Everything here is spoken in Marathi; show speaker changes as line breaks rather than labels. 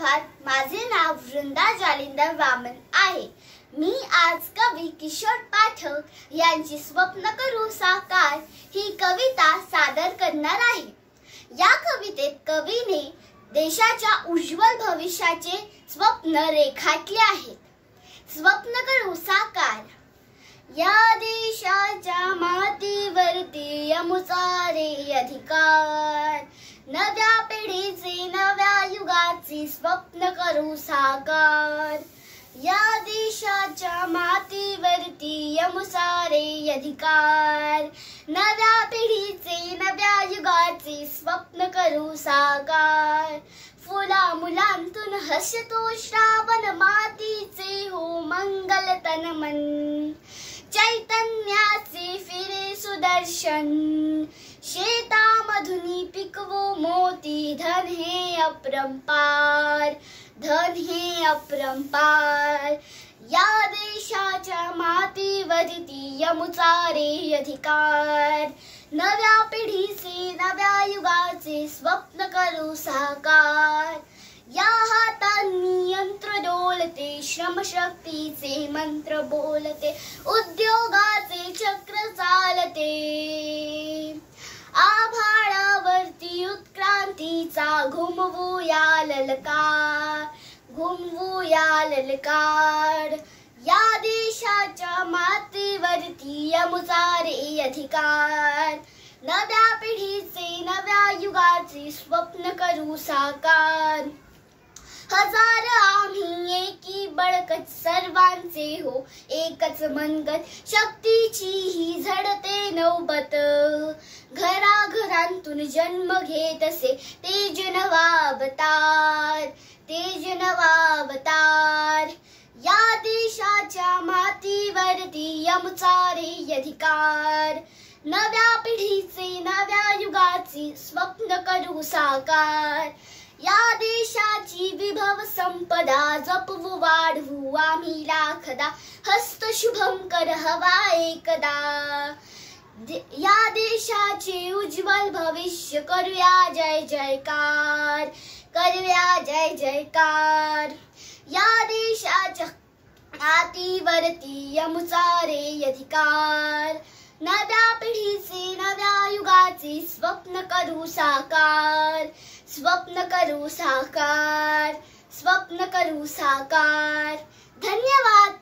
प्रभात माझे नाव वृंदा जालिंदर वामन आहे मी आज कवी किशोर पाठक यांची स्वप्न करू साकार ही कविता सादर करणार आहे या कवितेत कवीने देशाच्या उज्ज्वल भविष्याचे स्वप्न रेखाटले आहेत स्वप्न करू साकार कायमचा अधिकार नव्या पिढीचे नव्या युगाची स्वप्न करू साकार या देशाच्या मातीवरती यमुसारे अधिकार नव्या पिढीचे नव्या युगाचे स्वप्न करू साकार फुला मुलांतून हसतो श्रावण मातीचे हो मंगल तन मन शेता मधुनी पिकवो मोती धन हे पार धन हे अपरंपार या देशाच्या वदिती यमुचारे अधिकार नव्या पिढीचे नव्या युगाचे स्वप्न करू साकार शक्तीचे मंत्र बोलते उद्योगाचे चक्र चालते आभाळावरती उत्क्रांतीचा घुमवूया ललकार घुमवूया ललकार या देशाच्या मातीवरती अमुचारे अधिकार नव्या पिढीचे नव्या युगाचे स्वप्न करू साकार हजार बळकट सर्वांचे हो एकच मनगत शक्तीची ही झडते नौबत घराघरांतून जन्म घेत असे तेज नवावतार तेज नवावतार या देशाच्या मातीवरती यमचारे अधिकार नव्या पिढीचे नव्या युगाचे स्वप्न करू साकार या देशाची विभव संपदा जपवू वाढवू आम्ही लाखदा हस्त शुभम कर हवा एकदा या देशाचे उज्ज्वल भविष्य करूया जय जयकार करूया जय जयकार या देशाच्या वरती यमुचारे अधिकार नव्या पिढीचे नव्या युगाचे स्वप्न करू साकार स्वप्न करू साकार स्वप्न करू साकार धन्यवाद